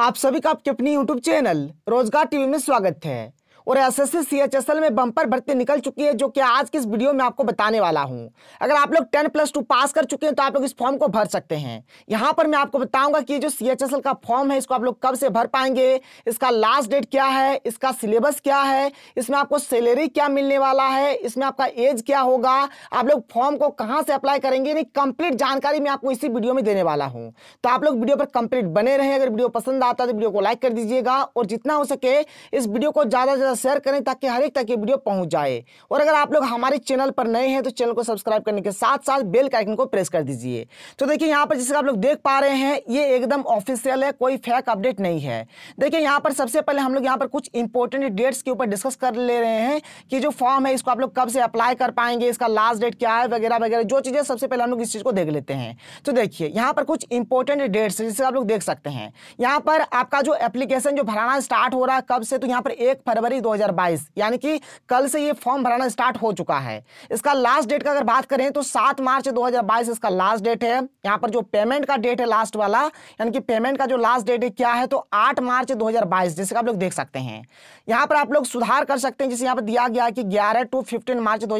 आप सभी का आपके अपनी YouTube चैनल रोजगार टीवी में स्वागत है और एस एस सी में बम्पर भर्ती निकल चुकी है जो कि आज की इस वीडियो में आपको बताने वाला हूँ अगर आप लोग टेन प्लस टू पास कर चुके हैं तो आप लोग इस फॉर्म को भर सकते हैं यहाँ पर मैं आपको बताऊंगा कि जो सी का फॉर्म है इसको आप लोग कब से भर पाएंगे इसका लास्ट डेट क्या है इसका सिलेबस क्या है इसमें आपको सैलरी क्या मिलने वाला है इसमें आपका एज क्या होगा आप लोग फॉर्म को कहाँ से अप्लाई करेंगे यानी कंप्लीट जानकारी मैं आपको इसी वीडियो में देने वाला हूँ तो आप लोग वीडियो पर कंप्लीट बने रहे अगर वीडियो पसंद आता है तो वीडियो को लाइक कर दीजिएगा और जितना हो सके इस वीडियो को ज़्यादा से ज़्यादा शेयर करें ताकि हर एक तक ये वीडियो पहुंच जाए और अगर आप लोग हमारे चैनल पर नए हैं तो चैनल को सब्सक्राइब करने के साथ साथ बेल का आइकन को प्रेस कर दीजिए तो देखिए यहाँ पर जिसका आप लोग देख पा रहे हैं ये एकदम ऑफिशियल है कोई फेक अपडेट नहीं है देखिए यहाँ पर सबसे पहले हम लोग यहाँ पर कुछ इंपॉर्टेंट डेट्स के ऊपर डिस्कस कर ले रहे हैं कि जो फॉर्म है इसको आप लोग कब से अप्लाई कर पाएंगे इसका लास्ट डेट क्या है वगैरह वगैरह जो चीज़ें सबसे पहले हम लोग इस चीज़ को देख लेते हैं तो देखिए यहाँ पर कुछ इंपॉर्टेंट डेट्स जिसे आप लोग देख सकते हैं यहाँ पर आपका जो एप्लीकेशन जो भराना स्टार्ट हो रहा है कब से तो यहाँ पर एक फरवरी 2022 यानी कि कल से ये फॉर्म भराना स्टार्ट हो चुका है इसका लास्ट डेट का अगर बात करें तो 7 मार्च 2022 इसका लास्ट डेट है यहाँ पर जो पेमेंट का डेट है लास्ट वाला यानी कि पेमेंट का जो लास्ट डेट है क्या है तो 8 मार्च 2022 हजार जैसे आप लोग देख सकते हैं यहाँ पर आप लोग सुधार कर सकते हैं जिसे यहाँ पर दिया गया है कि ग्यारह टू फिफ्टीन मार्च दो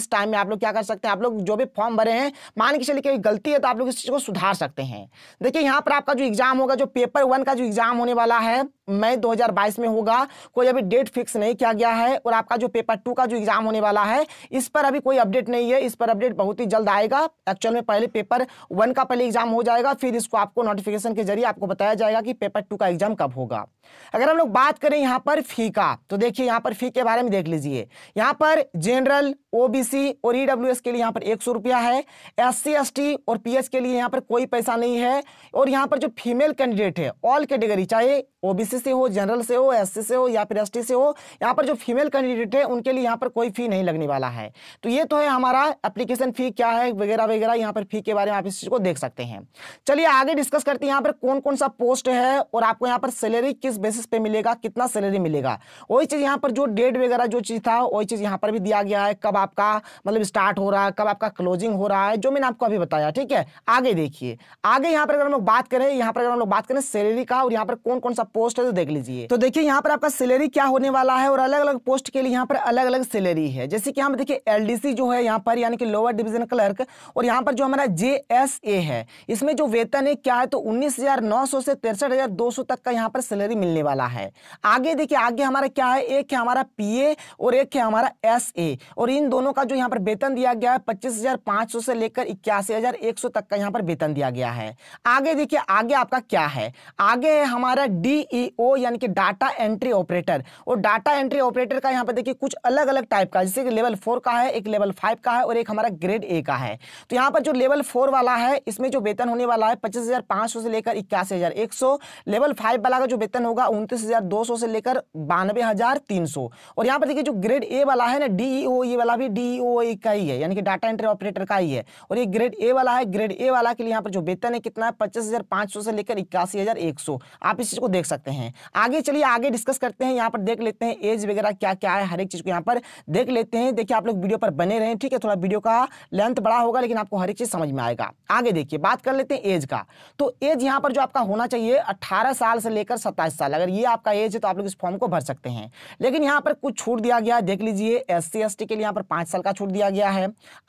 इस टाइम में आप लोग क्या कर सकते हैं आप लोग जो भी फॉर्म भरे हैं मान के चलिए कोई गलती है तो आप लोग इस चीज़ को सुधार सकते हैं देखिए यहाँ पर आपका जो एग्जाम होगा जो पेपर वन का जो एग्जाम होने वाला है मई 2022 में होगा कोई अभी डेट फिक्स नहीं किया गया है और आपका जो पेपर टू का जो एग्जाम होने वाला है इस पर अभी कोई अपडेट नहीं है इस पर अपडेट बहुत ही जल्द आएगा एक्चुअल में पहले पेपर वन का पहले एग्जाम हो जाएगा फिर इसको आपको नोटिफिकेशन के जरिए आपको बताया जाएगा कि पेपर टू का एग्जाम कब होगा अगर हम लोग बात करें यहाँ पर फी का तो देखिए यहाँ पर फी के बारे में देख लीजिए यहाँ पर जनरल ओबीसी और ईडब्ल्यू e के लिए यहाँ पर एक है एस सी और पी के लिए यहाँ पर कोई पैसा नहीं है और यहाँ पर जो फीमेल कैंडिडेट है ऑल कैटेगरी चाहे ओबीसी सी से हो जनरल से हो एस से हो या फिर एस से हो यहाँ पर जो फीमेल कैंडिडेट है उनके लिए यहाँ पर कोई फी नहीं लगने वाला है तो ये तो है हमारा एप्लीकेशन फी क्या है वगैरह वगैरह यहाँ पर फी के बारे में आप इस चीज़ को देख सकते हैं चलिए आगे डिस्कस करते हैं यहाँ पर कौन कौन सा पोस्ट है और आपको यहाँ पर सैलरी किस बेसिस पे मिलेगा कितना सैलरी मिलेगा वही चीज़ यहाँ पर जो डेट वगैरह जो चीज़ था वही चीज़ यहाँ पर भी दिया गया है कब आपका मतलब स्टार्ट हो रहा है कब आपका क्लोजिंग हो रहा है जो मैंने आपको अभी बताया ठीक है आगे देखिए आगे यहाँ पर अगर हम लोग बात करें यहाँ पर अगर हम लोग बात करें सैलरी का और यहाँ पर कौन कौन सा पोस्ट है डिटेल तो देख लीजिए तो देखिए यहाँ पर आपका सैलरी क्या होने वाला है और अलग अलग पोस्ट के लिए यहाँ पर अलग अलग सैलरी है जैसे कि हम देखिए एलडीसी जो है यहाँ पर यानी कि लोअर डिविजन क्लर्क और यहाँ पर जो हमारा जे है इसमें जो वेतन है क्या है तो उन्नीस से तिरसठ तक का यहाँ पर सैलरी मिलने वाला है आगे देखिए आगे हमारा क्या है एक है हमारा पी और एक है हमारा एस और इन दोनों का जो यहाँ पर वेतन दिया गया है पच्चीस से लेकर इक्यासी तक का यहाँ पर वेतन दिया गया है आगे देखिए आगे आपका क्या है आगे है हमारा डीई ओ यानी कि डाटा एंट्री ऑपरेटर और डाटा एंट्री ऑपरेटर का यहाँ पर देखिए कुछ अलग अलग टाइप का जैसे कि लेवल फोर का है एक लेवल फाइव का है और एक हमारा ग्रेड ए का है तो यहाँ पर जो लेवल फोर वाला है इसमें जो वेतन होने वाला है पच्चीस से लेकर इक्यासी लेवल फाइव वाला का जो वेतन होगा उनतीस से लेकर बानवे और यहाँ पर देखिए जो ग्रेड ए वाला है ना डीईओ ये वाला भी डीईओ ए का ही है यानी कि डाटा एंट्री ऑपरेटर का ही है और ये ग्रेड ए वाला है ग्रेड ए वाला के लिए यहाँ पर जो वेतन है कितना है पच्चीस हजार पाँच सौ से लेकर इक्यासी हजार एक सौ आप इस चीज को देख सकते हैं हैं आगे चलिए आगे डिस्कस करते हैं यहाँ पर देख लेते हैं एज वगैरह क्या क्या है हर एक चीज़ को यहाँ पर देख लेते हैं देखिए आप लोग वीडियो पर बने रहें ठीक है थोड़ा वीडियो का लेंथ बड़ा होगा लेकिन आपको हर एक चीज़ समझ में आएगा आगे देखिए बात कर लेते हैं एज का तो एज यहाँ पर जो आपका होना चाहिए अट्ठारह साल से लेकर सत्ताईस साल अगर ये आपका एज है तो आप लोग इस फॉर्म को भर सकते हैं लेकिन यहाँ पर कुछ छूट दिया गया देख लीजिए एस सी के लिए यहाँ पर पांच साल का छूट दिया गया है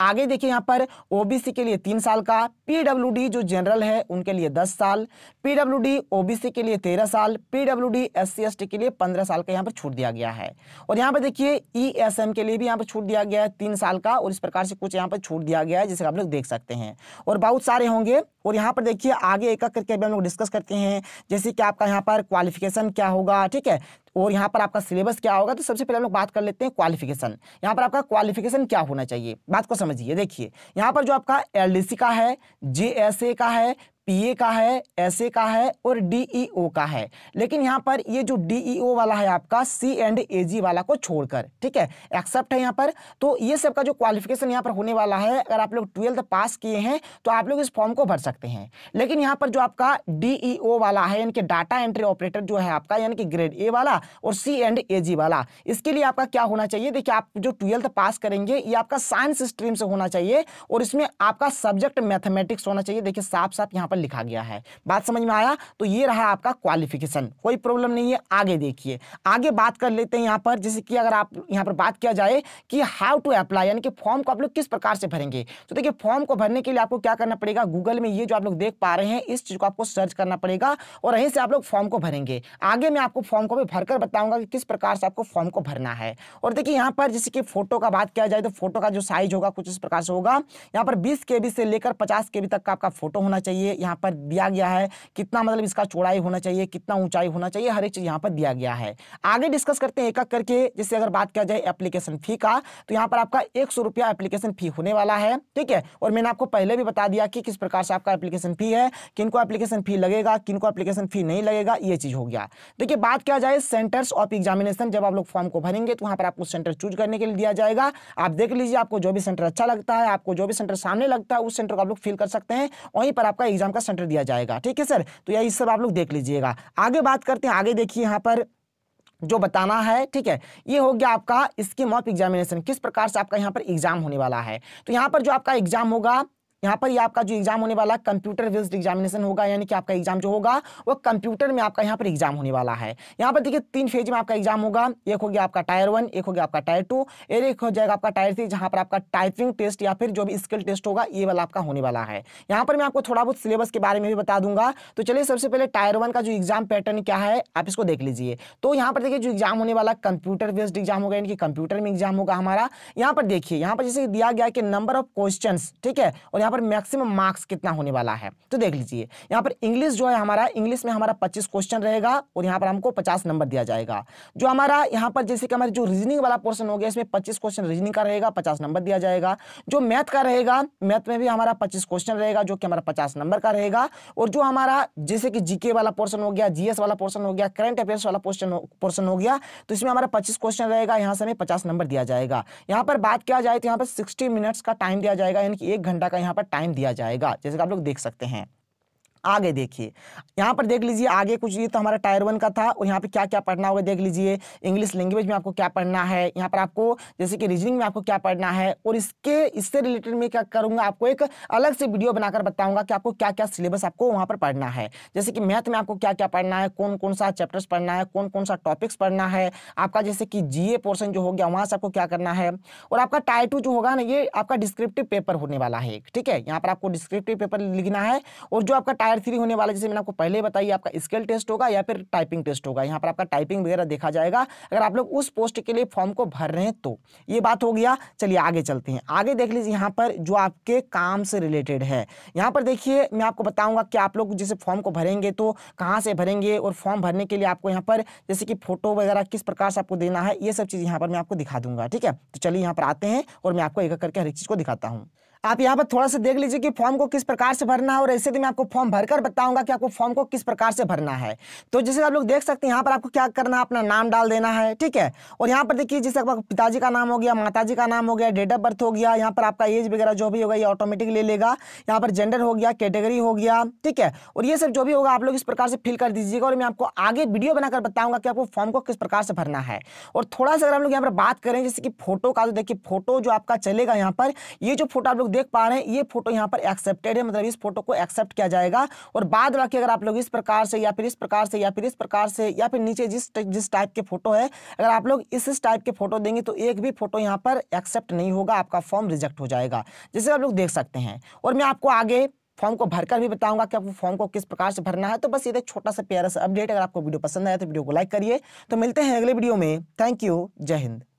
आगे देखिए यहाँ पर ओबीसी के लिए तीन साल का पीडब्ल्यूडी जो जनरल है उनके लिए दस साल पीडब्ल्यूडी ओबीसी के लिए तेरह साल पी पीडब्ल्यू एस सी के लिए पंद्रह साल का यहाँ पर छूट दिया गया है और यहाँ पर देखिए ई e, के लिए भी यहाँ पर छूट दिया गया है तीन साल का और इस प्रकार से कुछ यहाँ पर छूट दिया गया है जिसे आप लोग देख सकते हैं और बहुत सारे होंगे और यहाँ पर देखिए आगे एक एक करके अभी हम लोग डिस्कस करते हैं जैसे कि आपका यहाँ पर क्वालिफिकेशन क्या होगा ठीक है और यहाँ पर आपका सिलेबस क्या होगा तो सबसे पहले हम लोग बात कर लेते हैं क्वालिफिकेशन यहाँ पर आपका क्वालिफिकेशन क्या होना चाहिए बात को समझिए देखिए यहाँ पर जो आपका एल का है जे का है पीए का है एसए का है और डीईओ e का है लेकिन यहाँ पर ये जो डीईओ e वाला है आपका सी एंड ए वाला को छोड़कर ठीक है एक्सेप्ट है यहाँ पर तो ये सब का जो क्वालिफिकेशन यहाँ पर होने वाला है अगर आप लोग ट्वेल्थ पास किए हैं तो आप लोग इस फॉर्म को भर सकते हैं लेकिन यहाँ पर जो आपका डीईओ e वाला है यानी कि डाटा एंट्री ऑपरेटर जो है आपका यानी कि ग्रेड ए वाला और सी एंड ए जी वाला इसके लिए आपका क्या होना चाहिए देखिए आप जो ट्वेल्थ पास करेंगे ये आपका साइंस स्ट्रीम से होना चाहिए और इसमें आपका सब्जेक्ट मैथमेटिक्स होना चाहिए देखिए साफ साफ यहाँ पर लिखा गया है बात समझ में आया तो ये रहा आपका क्वालिफिकेशन कोई प्रॉब्लम नहीं है आगे देखिए आगे बात कर लेते हैं यहाँ पर जैसे कि अगर आप यहाँ पर बात किया जाए कि हाउ टू अप्लाई यानी कि फॉर्म को आप लोग किस प्रकार से भरेंगे तो देखिए फॉर्म को भरने के लिए आपको क्या करना पड़ेगा गूगल में ये जो आप लोग देख पा रहे हैं इस चीज़ को आपको सर्च करना पड़ेगा और यहीं से आप लोग फॉर्म को भरेंगे आगे मैं आपको फॉर्म को भी भरकर लेकर बताऊंगा कि किस प्रकार से आपको फॉर्म को भरना है और देखिए यहाँ पर जैसे कि फोटो का बात किया जाए तो फोटो का जो साइज होगा कुछ इस प्रकार से होगा यहाँ पर बीस के से लेकर पचास के तक का आपका फोटो होना चाहिए यहाँ पर दिया गया है कितना मतलब इसका चौड़ाई होना चाहिए कितना ऊंचाई होना चाहिए हर एक चीज यहाँ पर दिया गया है आगे डिस्कस करते हैं एक करके जैसे अगर बात किया जाए एप्लीकेशन फी का तो यहाँ पर आपका एक सौ रुपया एप्लीकेशन फी होने वाला है ठीक है और मैंने आपको पहले भी बता दिया कि किस प्रकार से आपका एप्लीकेशन फी है किनको एप्लीकेशन फी लगेगा किनको एप्लीकेशन फी नहीं लगेगा ये चीज हो गया देखिए बात किया जाए सेंटर्स ऑफ एग्जामिनेशन जब आप लोग फॉर्म को भरेंगे तो वहां पर आपको सेंटर चूज करने के लिए दिया जाएगा आप देख लीजिए आपको जो भी सेंटर अच्छा लगता है आपको जो भी सेंटर सामने लगता है उस सेंटर को आप लोग फिल कर सकते हैं वहीं पर आपका एग्जाम का सेंटर दिया जाएगा ठीक है सर तो यही सब आप लोग देख लीजिएगा आगे बात करते हैं आगे देखिए यहाँ पर जो बताना है ठीक है ये हो गया आपका स्कीम ऑफ एग्जामिनेशन किस प्रकार से आपका यहाँ पर एग्जाम होने वाला है तो यहाँ पर जो आपका एग्जाम होगा यहाँ पर यह आपका जो एग्जाम होने वाला है कंप्यूटर बेस्ड एग्जामिनेशन होगा यानी कि आपका एग्जाम जो होगा वो कंप्यूटर में आपका यहाँ पर एग्जाम होने वाला है यहाँ पर देखिए तीन फेज में आपका एग्जाम होगा एक हो गया आपका टायर वन एक हो गया आपका टायर टू एर एक हो जाएगा आपका टायर थ्री जहाँ पर आपका टाइपिंग टेस्ट या फिर जो भी स्किल टेस्ट होगा ये वाला आपका होने वाला है यहाँ पर मैं आपको थोड़ा बहुत सिलेबस के बारे में भी बता दूंगा तो चलिए सबसे पहले टायर वन का जो एग्जाम पैटर्न क्या है आप इसको देख लीजिए तो यहाँ पर देखिए जो एग्जाम होने वाला कंप्यूटर बेस्ड एग्जाम होगा यानी कि कंप्यूटर में एग्जाम होगा हमारा यहाँ पर देखिए यहाँ पर जैसे दिया गया कि नंबर ऑफ क्वेश्चन ठीक है और यहाँ यहाँ पर मैक्सिमम मार्क्स कितना होने वाला है तो देख लीजिए यहाँ पर इंग्लिश जो है हमारा इंग्लिश में हमारा पच्चीस क्वेश्चन रहेगा और यहाँ पर हमको पचास नंबर दिया जाएगा जो हमारा यहाँ पर जैसे कि हमारे जो रीजनिंग वाला पोर्सन हो गया इसमें पच्चीस क्वेश्चन रीजनिंग का रहेगा पचास नंबर दिया जाएगा जो मैथ का रहेगा मैथ में भी हमारा पच्चीस क्वेश्चन रहेगा जो कि हमारा पचास नंबर का रहेगा और जो हमारा जैसे कि जीके वाला पोर्सन हो गया जीएस वाला पोर्सन हो गया करंट अफेयर्स वाला पोर्सन पोर्सन हो गया तो इसमें हमारा पच्चीस क्वेश्चन रहेगा यहाँ से हमें पचास नंबर दिया जाएगा यहाँ पर बात किया जाए तो यहाँ पर सिक्सटी मिनट्स का टाइम दिया जाएगा यानी कि एक घंटा का यहाँ पर टाइम दिया जाएगा जैसे कि आप लोग देख सकते हैं आगे देखिए यहाँ पर देख लीजिए आगे कुछ ये तो हमारा टायर वन का था और यहाँ पे क्या क्या पढ़ना होगा देख लीजिए इंग्लिश लैंग्वेज में आपको क्या पढ़ना है यहाँ पर आपको जैसे कि रीजनिंग में आपको क्या पढ़ना है और इसके इससे रिलेटेड मैं क्या करूँगा आपको एक अलग से वीडियो बनाकर बताऊँगा कि आपको क्या क्या सिलेबस आपको वहाँ पर पढ़ना है जैसे कि मैथ में आपको क्या क्या पढ़ना है कौन कौन सा चैप्टर्स पढ़ना है कौन कौन सा टॉपिक्स पढ़ना है आपका जैसे कि जी पोर्सन जो हो गया वहाँ से आपको क्या करना है और आपका टायर टू जो होगा ना ये आपका डिस्क्रिप्टिव पेपर होने वाला है ठीक है यहाँ पर आपको डिस्क्रिप्टिव पेपर लिखना है और जो आपका टायर थ्री होने वाला जैसे मैंने आपको पहले बताई आपका स्केल टेस्ट होगा या फिर टाइपिंग टेस्ट होगा यहाँ पर आपका टाइपिंग वगैरह देखा जाएगा अगर आप लोग उस पोस्ट के लिए फॉर्म को भर रहे हैं तो ये बात हो गया चलिए आगे चलते हैं आगे देख लीजिए यहाँ पर जो आपके काम से रिलेटेड है यहाँ पर देखिए मैं आपको बताऊँगा कि आप लोग जैसे फॉर्म को भरेंगे तो कहाँ से भरेंगे और फॉर्म भरने के लिए आपको यहाँ पर जैसे कि फोटो वगैरह किस प्रकार से आपको देना है ये सब चीज़ यहाँ पर मैं आपको दिखा दूंगा ठीक है तो चलिए यहाँ पर आते हैं और मैं आपको एक एक करके हर एक चीज़ को दिखाता हूँ आप यहाँ पर थोड़ा सा देख लीजिए कि फॉर्म को किस प्रकार से भरना है और ऐसे तो मैं आपको फॉर्म भरकर बताऊंगा कि आपको फॉर्म को किस प्रकार से भरना है तो जैसे आप लोग देख सकते हैं यहाँ पर आपको क्या करना है अपना नाम डाल देना है ठीक है और यहाँ पर देखिए जैसे आपका पिताजी का नाम हो गया माता का नाम हो गया डेट ऑफ बर्थ हो गया यहाँ पर आपका एज वगैरह जो भी होगा ये ऑटोमेटिक ले लेगा यहाँ पर जेंडर हो गया कैटेगरी हो गया ठीक है और ये सब जो भी होगा आप लोग इस प्रकार से फिल कर दीजिएगा और मैं आपको आगे वीडियो बनाकर बताऊंगा कि आपको फॉर्म को किस प्रकार से भरना है और थोड़ा सा अगर हम लोग यहाँ पर बात करें जैसे कि फोटो का तो देखिए फोटो जो आपका चलेगा यहाँ पर ये जो फोटो आप लोग देख पा रहे हैं ये फोटो यहाँ पर एक्सेप्टेड है मतलब इस फोटो को एक्सेप्ट किया जाएगा और बाद बाकी अगर आप लोग इस प्रकार से या फिर इस प्रकार से या फिर इस प्रकार से या फिर नीचे जिस जिस टाइप के फोटो है अगर आप लोग इस टाइप के फोटो देंगे तो एक भी फोटो यहाँ पर एक्सेप्ट नहीं होगा आपका फॉर्म रिजेक्ट हो जाएगा जिसे आप लोग देख सकते हैं और मैं आपको आगे फॉर्म को भरकर भी बताऊंगा कि आपको फॉर्म को किस प्रकार से भरना है तो बस ये छोटा सा प्यारा सा अपडेट अगर आपको वीडियो पसंद आया तो वीडियो को लाइक करिए तो मिलते हैं अगले वीडियो में थैंक यू जय हिंद